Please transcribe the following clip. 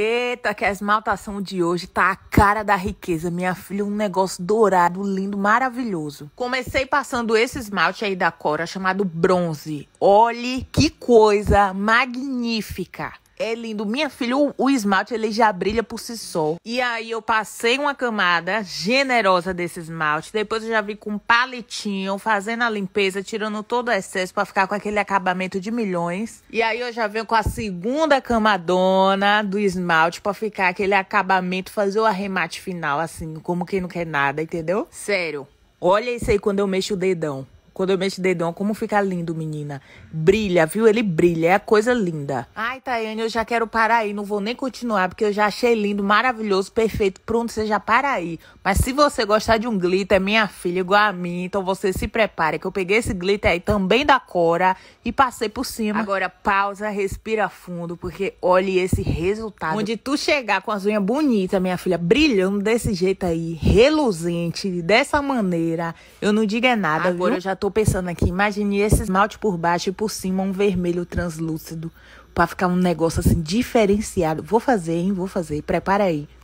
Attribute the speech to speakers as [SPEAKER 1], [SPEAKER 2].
[SPEAKER 1] Eita, que a esmaltação de hoje tá a cara da riqueza, minha filha. Um negócio dourado, lindo, maravilhoso. Comecei passando esse esmalte aí da Cora, chamado Bronze. Olhe que coisa magnífica! É lindo. Minha filha, o, o, esmalte ele já brilha por si só. E aí eu passei uma camada generosa desse esmalte. Depois eu já vi com um palitinho, fazendo a limpeza, tirando todo o excesso para ficar com aquele acabamento de milhões. E aí eu já venho com a segunda camadona do esmalte para ficar aquele acabamento, fazer o arremate final, assim, como quem não quer nada, entendeu? Sério. Olha isso aí quando eu mexo o dedão. Quando eu mexo o dedão, como fica lindo, menina. Brilha, viu? Ele brilha, é coisa linda. Ai, Tayane, eu já quero parar aí. Não vou nem continuar, porque eu já achei lindo, maravilhoso, perfeito. Pronto, você já para aí. Mas se você gostar de um glitter, minha filha, igual a mim, então você se prepare, que eu peguei esse glitter aí também da Cora e passei por cima. Agora, pausa, respira fundo, porque olhe esse resultado. Onde tu chegar com as unhas bonitas, minha filha, brilhando desse jeito aí, reluzente, dessa maneira, eu não digo é nada, Agora, viu? eu já tô pensando aqui, imagine esse esmalte por baixo e por cima um vermelho translúcido. para ficar um negócio assim diferenciado. Vou fazer, hein? Vou fazer. Prepara aí.